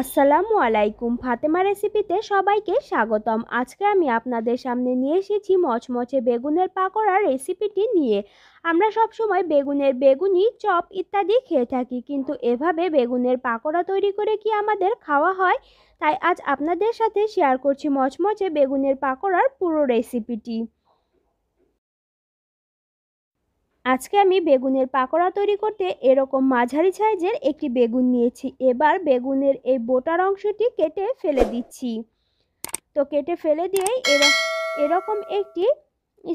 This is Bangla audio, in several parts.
আসসালামু আলাইকুম ফাতেমা রেসিপিতে সবাইকে স্বাগতম আজকে আমি আপনাদের সামনে নিয়ে এসেছি মচমচে বেগুনের পাকোড়া রেসিপিটি নিয়ে আমরা সব সময় বেগুনের বেগুনি চপ ইত্যাদি খেয়ে থাকি কিন্তু এভাবে বেগুনের পাকোড়া তৈরি করে কি আমাদের খাওয়া হয় তাই আজ আপনাদের সাথে শেয়ার করছি মচমচে বেগুনের পাকোড়ার পুরো রেসিপিটি আজকে আমি বেগুনের পাকোড়া তৈরি করতে এরকম মাঝারি সাইজের একটি বেগুন নিয়েছি এবার বেগুনের এই বোটার অংশটি কেটে ফেলে দিচ্ছি তো কেটে ফেলে দিয়েই এরকম একটি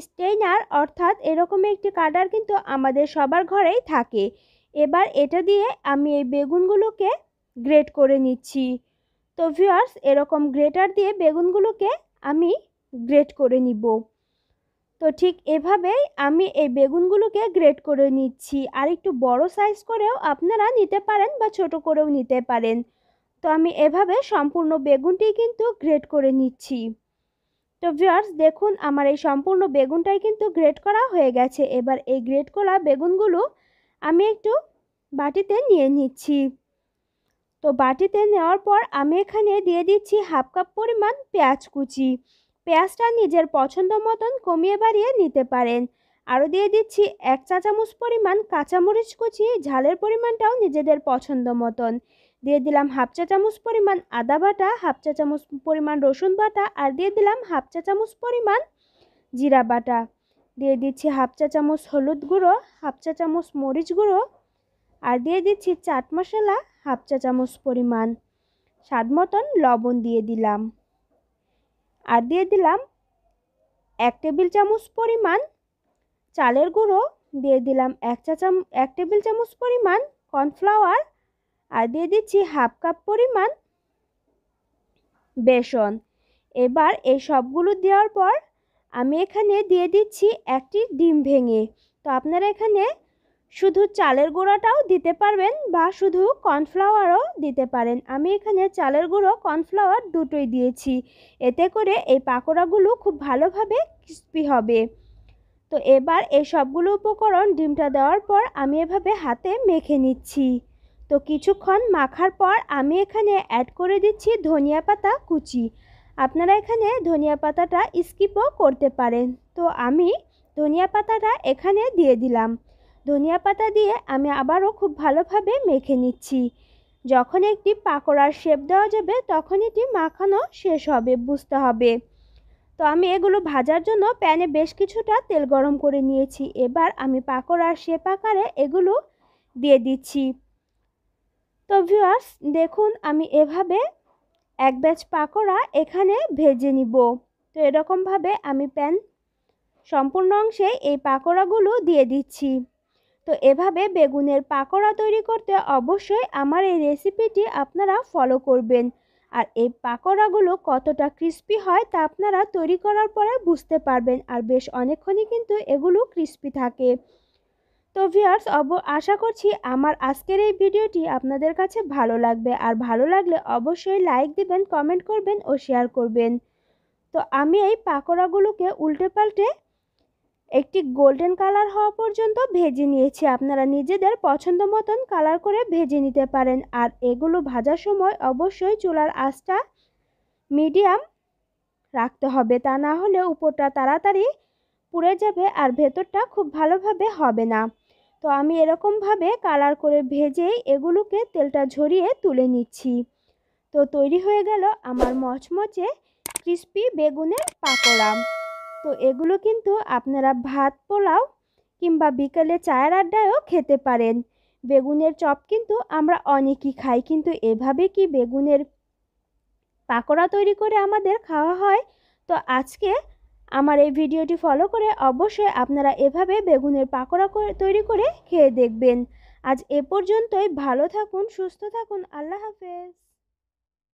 স্টেইনার অর্থাৎ এরকম একটি কাটার কিন্তু আমাদের সবার ঘরেই থাকে এবার এটা দিয়ে আমি এই বেগুনগুলোকে গ্রেট করে নিচ্ছি তো ভিউয়ার্স এরকম গ্রেটার দিয়ে বেগুনগুলোকে আমি গ্রেট করে নিব তো ঠিক এভাবেই আমি এই বেগুনগুলোকে গ্রেড করে নিচ্ছি আর একটু বড় সাইজ করেও আপনারা নিতে পারেন বা ছোট করেও নিতে পারেন তো আমি এভাবে সম্পূর্ণ বেগুনটি কিন্তু গ্রেড করে নিচ্ছি তো ভিউয়ার্স দেখুন আমার এই সম্পূর্ণ বেগুনটাই কিন্তু গ্রেড করা হয়ে গেছে এবার এই গ্রেড করা বেগুনগুলো আমি একটু বাটিতে নিয়ে নিচ্ছি তো বাটিতে নেওয়ার পর আমি এখানে দিয়ে দিচ্ছি হাফ কাপ পরিমাণ পেঁয়াজ কুচি পেঁয়াজটা নিজের পছন্দ মতন কমিয়ে বাড়িয়ে নিতে পারেন আরও দিয়ে দিচ্ছি এক চা চামচ পরিমাণ কাঁচামরিচ কুচি ঝালের পরিমাণটাও নিজেদের পছন্দ মতন দিয়ে দিলাম হাফ চা চামচ পরিমাণ আদা বাটা হাফ চা চামচ পরিমাণ রসুন বাটা আর দিয়ে দিলাম হাফ চা চামচ পরিমাণ জিরা বাটা দিয়ে দিচ্ছি হাফ চা চামচ হলুদ গুঁড়ো হাফ চা চামচ মরিচ গুঁড়ো আর দিয়ে দিচ্ছি চাট মশলা হাফ চা চামচ পরিমাণ স্বাদ মতন লবণ দিয়ে দিলাম আর দিয়ে দিলাম এক টেবিল চামচ পরিমাণ চালের গুঁড়ো দিয়ে দিলাম এক চা চাম এক টেবিল চামচ পরিমাণ কর্নফ্লাওয়ার আর দিয়ে দিচ্ছি হাফ কাপ পরিমাণ বেসন এবার এই সবগুলো দেওয়ার পর আমি এখানে দিয়ে দিচ্ছি একটি ডিম ভেঙে তো আপনারা এখানে শুধু চালের গুঁড়োটাও দিতে পারবেন বা শুধু কর্নফ্লাওয়ারও দিতে পারেন আমি এখানে চালের গুঁড়ো কর্নফ্লাওয়ার দুটোই দিয়েছি এতে করে এই পাকোড়াগুলো খুব ভালোভাবে ক্রিস্পি হবে তো এবার এই সবগুলো উপকরণ ডিমটা দেওয়ার পর আমি এভাবে হাতে মেখে নিচ্ছি তো কিছুক্ষণ মাখার পর আমি এখানে অ্যাড করে দিচ্ছি ধনিয়া পাতা কুচি আপনারা এখানে ধনিয়া পাতাটা স্কিপও করতে পারেন তো আমি ধনিয়া পাতাটা এখানে দিয়ে দিলাম ধনিয়া পাতা দিয়ে আমি আবারও খুব ভালোভাবে মেখে নিচ্ছি যখন একটি পাকোড়ার শেপ দেওয়া যাবে তখন এটি মাখানো শেষ হবে বুঝতে হবে তো আমি এগুলো ভাজার জন্য প্যানে বেশ কিছুটা তেল গরম করে নিয়েছি এবার আমি পাকোড়ার শেপ আকারে এগুলো দিয়ে দিচ্ছি তো ভিউয়ার্স দেখুন আমি এভাবে এক ব্যাচ পাকোড়া এখানে ভেজে নিব তো এরকমভাবে আমি প্যান সম্পূর্ণ অংশে এই পাকোড়াগুলো দিয়ে দিচ্ছি তো এভাবে বেগুনের পাকোড়া তৈরি করতে অবশ্যই আমার এই রেসিপিটি আপনারা ফলো করবেন আর এই পাকোড়াগুলো কতটা ক্রিস্পি হয় তা আপনারা তৈরি করার পরে বুঝতে পারবেন আর বেশ অনেকক্ষণই কিন্তু এগুলো ক্রিস্পি থাকে তো ভিউয়ার্স অব আশা করছি আমার আজকের এই ভিডিওটি আপনাদের কাছে ভালো লাগবে আর ভালো লাগলে অবশ্যই লাইক দিবেন কমেন্ট করবেন ও শেয়ার করবেন তো আমি এই পাকোড়াগুলোকে উল্টে পাল্টে একটি গোল্ডেন কালার হওয়া পর্যন্ত ভেজে নিয়েছি আপনারা নিজেদের পছন্দ মতন কালার করে ভেজে নিতে পারেন আর এগুলো ভাজার সময় অবশ্যই চুলার আঁচটা মিডিয়াম রাখতে হবে তা না হলে উপরটা তাড়াতাড়ি পুড়ে যাবে আর ভেতরটা খুব ভালোভাবে হবে না তো আমি এরকমভাবে কালার করে ভেজেই এগুলোকে তেলটা ঝরিয়ে তুলে নিচ্ছি তো তৈরি হয়ে গেল আমার মচমচে ক্রিস্পি বেগুনের পাকোড়া তো এগুলো কিন্তু আপনারা ভাত পোলাও কিংবা বিকালে চায়ের আড্ডায়ও খেতে পারেন বেগুনের চপ কিন্তু আমরা অনেকই খাই কিন্তু এভাবে কি বেগুনের পাকোড়া তৈরি করে আমাদের খাওয়া হয় তো আজকে আমার এই ভিডিওটি ফলো করে অবশ্যই আপনারা এভাবে বেগুনের পাকোড়া তৈরি করে খেয়ে দেখবেন আজ এ পর্যন্তই ভালো থাকুন সুস্থ থাকুন আল্লাহ হাফেজ